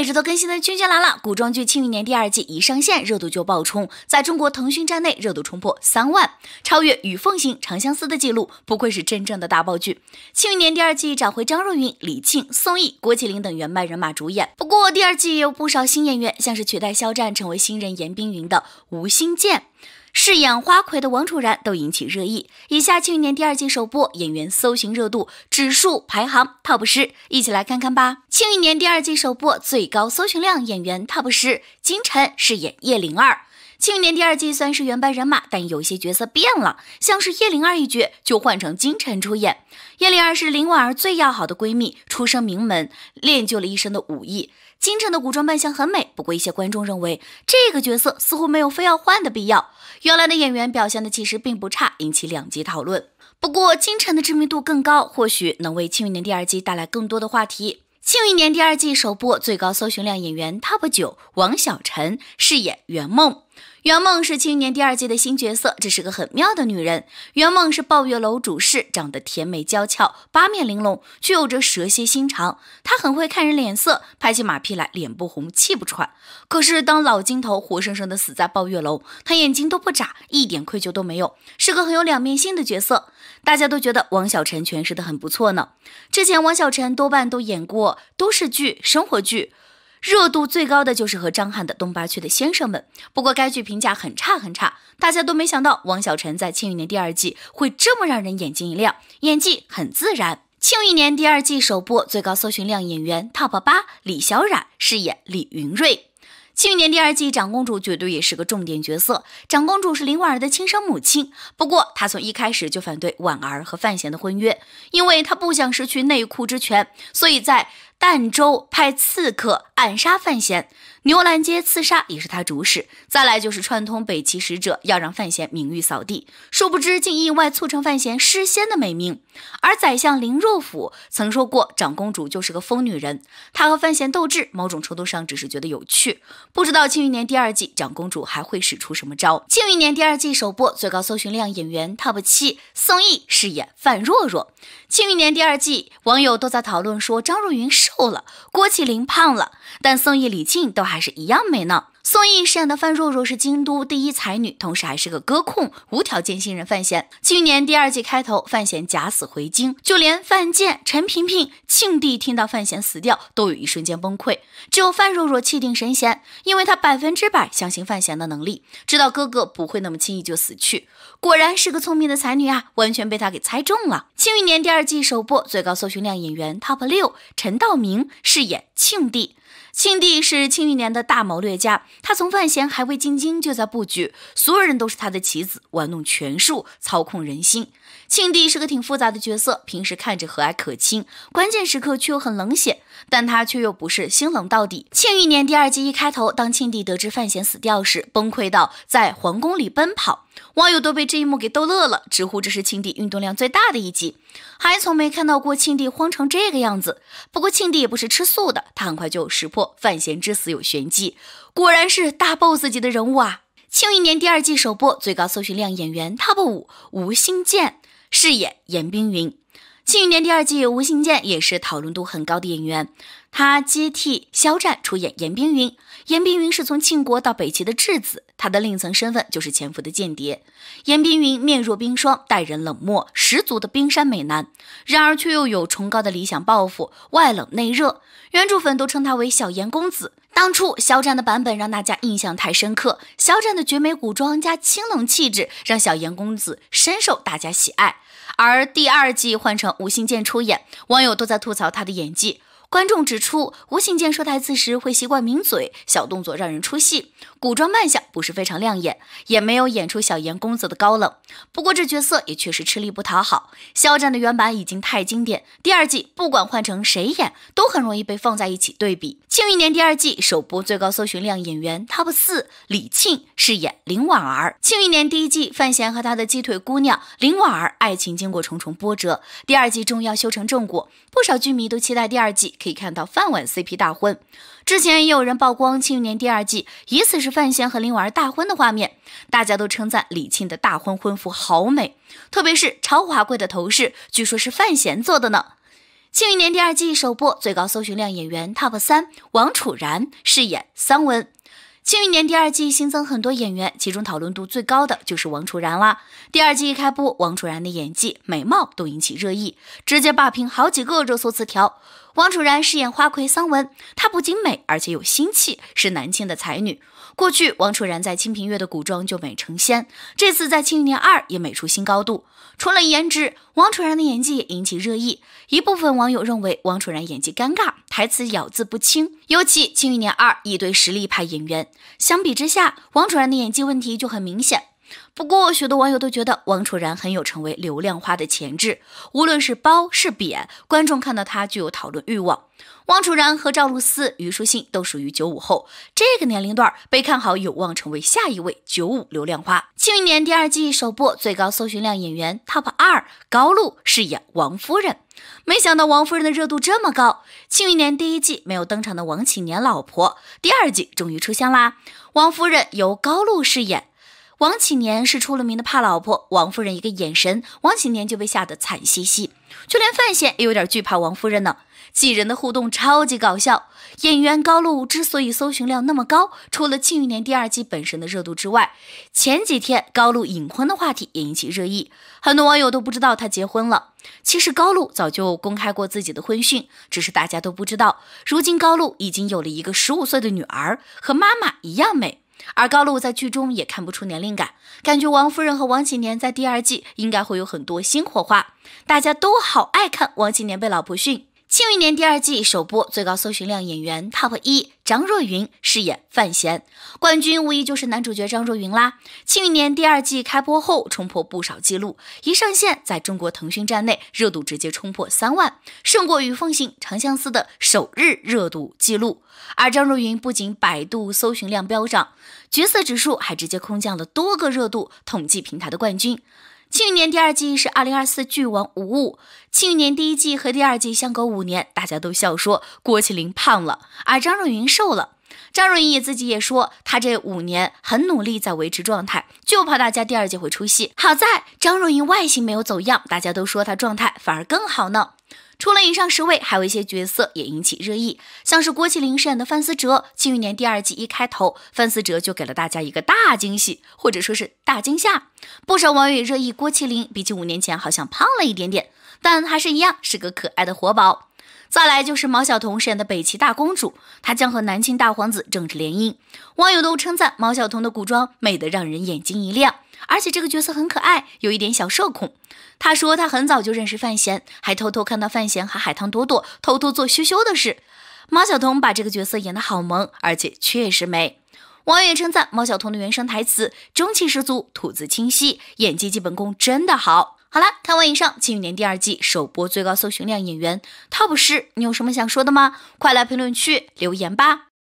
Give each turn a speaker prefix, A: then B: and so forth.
A: 一直都更新的《君君来了》古装剧《庆余年》第二季一上线，热度就爆冲，在中国腾讯站内热度冲破三万，超越《与凤行》《长相思》的记录，不愧是真正的大爆剧。《庆余年》第二季找回张若昀、李沁、宋轶、郭麒麟等原班人马主演，不过第二季也有不少新演员，像是取代肖战成为新人严冰云的吴兴健。饰演花魁的王楚然都引起热议。以下《庆余年》第二季首播演员搜寻热度指数排行 TOP 十，一起来看看吧。《庆余年》第二季首播最高搜寻量演员 TOP 十，金晨饰演叶灵儿。《庆余年》第二季算是原班人马，但有些角色变了，像是叶灵儿一角就换成金晨出演。叶灵儿是林婉儿最要好的闺蜜，出身名门，练就了一身的武艺。金晨的古装扮相很美，不过一些观众认为这个角色似乎没有非要换的必要。原来的演员表现的其实并不差，引起两极讨论。不过金晨的知名度更高，或许能为《庆余年》第二季带来更多的话题。《庆余年》第二季首播最高搜寻量演员 TOP 九，王小晨饰演圆梦。圆梦是青年第二季的新角色，这是个很妙的女人。圆梦是抱月楼主事，长得甜美娇俏，八面玲珑，却有着蛇蝎心肠。她很会看人脸色，拍起马屁来脸不红气不喘。可是当老金头活生生的死在抱月楼，她眼睛都不眨，一点愧疚都没有，是个很有两面性的角色。大家都觉得王小晨诠释的很不错呢。之前王小晨多半都演过都市剧、生活剧。热度最高的就是和张翰的《东八区的先生们》，不过该剧评价很差很差，大家都没想到王小晨在《庆余年》第二季会这么让人眼睛一亮，演技很自然。《庆余年》第二季首播最高搜寻量演员 top 八，李小冉饰演李云瑞。《庆余年》第二季长公主绝对也是个重点角色，长公主是林婉儿的亲生母亲，不过她从一开始就反对婉儿和范闲的婚约，因为她不想失去内库之权，所以在。儋州派刺客暗杀范闲。牛栏街刺杀也是他主使，再来就是串通北齐使者，要让范闲名誉扫地。殊不知，竟意外促成范闲诗仙的美名。而宰相林若甫曾说过：“长公主就是个疯女人。”他和范闲斗智，某种程度上只是觉得有趣。不知道庆余年第二季，长公主还会使出什么招？庆余年第二季首播，最高搜寻量演员 TOP 七，宋轶饰演范若若。庆余年第二季，网友都在讨论说张若昀瘦了，郭麒麟胖了，但宋轶、李沁都还。还是一样美呢。宋轶饰演的范若若，是京都第一才女，同时还是个歌控，无条件信任范闲。庆余年第二季开头，范闲假死回京，就连范建、陈萍萍、庆帝听到范闲死掉，都有一瞬间崩溃，只有范若若气定神闲，因为她百分之百相信范闲的能力，知道哥哥不会那么轻易就死去。果然是个聪明的才女啊，完全被她给猜中了。庆余年第二季首播，最高搜寻量演员 top 六，陈道明饰演庆帝。庆帝是庆余年的大谋略家，他从范闲还未进京就在布局，所有人都是他的棋子，玩弄权术，操控人心。庆帝是个挺复杂的角色，平时看着和蔼可亲，关键时刻却又很冷血，但他却又不是心冷到底。庆余年第二季一开头，当庆帝得知范闲死掉时，崩溃到在皇宫里奔跑。网友都被这一幕给逗乐了，直呼这是庆帝运动量最大的一集，还从没看到过庆帝慌成这个样子。不过庆帝也不是吃素的，他很快就识破范闲之死有玄机，果然是大 boss 级的人物啊！《庆余年》第二季首播，最高搜寻量演员 top 五，吴兴建饰演严冰云，《庆余年》第二季吴兴建也是讨论度很高的演员。他接替肖战出演严冰云，严冰云是从庆国到北齐的质子，他的另一层身份就是潜伏的间谍。严冰云面若冰霜，待人冷漠，十足的冰山美男，然而却又有崇高的理想抱负，外冷内热。原著粉都称他为小严公子。当初肖战的版本让大家印象太深刻，肖战的绝美古装加清冷气质，让小严公子深受大家喜爱。而第二季换成吴兴建出演，网友都在吐槽他的演技。观众指出，吴醒健说台词时会习惯抿嘴，小动作让人出戏。古装扮相不是非常亮眼，也没有演出小颜公子的高冷。不过这角色也确实吃力不讨好。肖战的原版已经太经典，第二季不管换成谁演，都很容易被放在一起对比。《庆余年》第二季首播最高搜寻量演员 top 四，李沁饰演林婉儿。《庆余年》第一季，范闲和他的鸡腿姑娘林婉儿爱情经过重重波折，第二季终于要修成正果，不少剧迷都期待第二季。可以看到范碗 CP 大婚之前，也有人曝光《庆余年》第二季疑似是范闲和林婉儿大婚的画面，大家都称赞李沁的大婚婚服好美，特别是超华贵的头饰，据说是范闲做的呢。《庆余年》第二季首播，最高搜寻量演员 TOP 三，王楚然饰演桑文。《庆余年》第二季新增很多演员，其中讨论度最高的就是王楚然了。第二季一开播，王楚然的演技、美貌都引起热议，直接霸屏好几个热搜词条。王楚然饰演花魁桑文，她不仅美，而且有心气，是男青的才女。过去，王楚然在《清平乐》的古装就美成仙，这次在《庆余年二》也美出新高度。除了颜值，王楚然的演技也引起热议。一部分网友认为王楚然演技尴尬，台词咬字不清。尤其《庆余年二》一堆实力派演员，相比之下，王楚然的演技问题就很明显。不过，许多网友都觉得王楚然很有成为流量花的潜质，无论是褒是贬，观众看到他就有讨论欲望。王楚然和赵露思、虞书欣都属于九五后，这个年龄段被看好，有望成为下一位九五流量花。庆余年第二季首播，最高搜寻量演员 TOP 二高露饰演王夫人。没想到王夫人的热度这么高。庆余年第一季没有登场的王启年老婆，第二季终于出现啦。王夫人由高露饰演。王启年是出了名的怕老婆，王夫人一个眼神，王启年就被吓得惨兮兮。就连范闲也有点惧怕王夫人呢。几人的互动超级搞笑。演员高露之所以搜寻量那么高，除了《庆余年》第二季本身的热度之外，前几天高露隐婚的话题也引起热议，很多网友都不知道她结婚了。其实高露早就公开过自己的婚讯，只是大家都不知道。如今高露已经有了一个十五岁的女儿，和妈妈一样美。而高露在剧中也看不出年龄感，感觉王夫人和王启年在第二季应该会有很多新火花，大家都好爱看王启年被老婆训。《庆余年》第二季首播最高搜寻量演员 top 一，张若昀饰演范闲，冠军无疑就是男主角张若昀啦。《庆余年》第二季开播后冲破不少记录，一上线在中国腾讯站内热度直接冲破三万，胜过与奉行长相思的首日热度记录。而张若昀不仅百度搜寻量飙涨，角色指数还直接空降了多个热度统计平台的冠军。《庆余年》第二季是二零二四剧王无误，《庆余年》第一季和第二季相隔五年，大家都笑说郭麒麟胖了，而张若昀瘦了。张若昀也自己也说他这五年很努力在维持状态，就怕大家第二季会出戏。好在张若昀外形没有走样，大家都说他状态反而更好呢。除了以上十位，还有一些角色也引起热议，像是郭麒麟饰演的范思哲，《庆余年》第二季一开头，范思哲就给了大家一个大惊喜，或者说是大惊吓。不少网友也热议郭麒麟，比起五年前好像胖了一点点，但还是一样是个可爱的活宝。再来就是毛晓彤饰演的北齐大公主，她将和南清大皇子政治联姻。网友都称赞毛晓彤的古装美得让人眼睛一亮，而且这个角色很可爱，有一点小社恐。她说她很早就认识范闲，还偷偷看到范闲和海棠朵朵偷偷做羞羞的事。毛晓彤把这个角色演得好萌，而且确实美。网友也称赞毛晓彤的原声台词中气十足，吐字清晰，演技基本功真的好。好了，看完以上《庆余年》第二季首播最高搜寻量演员 TOP 十，你有什么想说的吗？快来评论区留言吧！